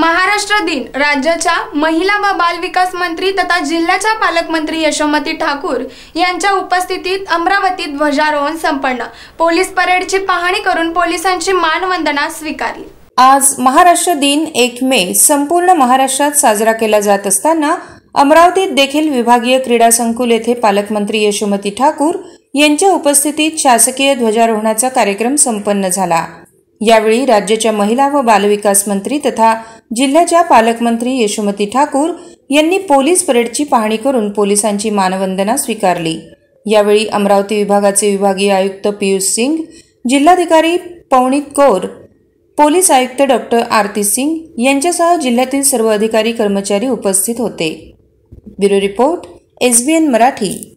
महाराष्ट्र दिन राज्याच्या महिला व बाल विकास मंत्री तथा जिल्ह्याच्या पालकमंत्री यशोमती ठाकूर यांच्या उपस्थितीत अमरावतीत ध्वजारोहण संपन्न पोलीस परेडची पाहणी करून पोलिसांची मानवंदना स्वीकारली आज महाराष्ट्र दिन एक मे संपूर्ण महाराष्ट्रात साजरा केला जात असताना अमरावतीत देखील विभागीय क्रीडा संकुल येथे पालकमंत्री यशोमती ठाकूर यांच्या उपस्थितीत शासकीय ध्वजारोहणाचा कार्यक्रम संपन्न झाला यावेळी राज्याच्या महिला व बालविकास मंत्री तथा जिल्ह्याच्या पालकमंत्री यशोमती ठाकूर यांनी पोलीस परेडची पाहणी करून पोलिसांची मानवंदना स्वीकारली यावेळी अमरावती विभागाचे विभागीय आयुक्त पियुष सिंग जिल्हाधिकारी पवनीत कौर पोलीस आयुक्त डॉक्टर आरती सिंग यांच्यासह जिल्ह्यातील सर्व अधिकारी कर्मचारी उपस्थित होते bureau report S B N Marathi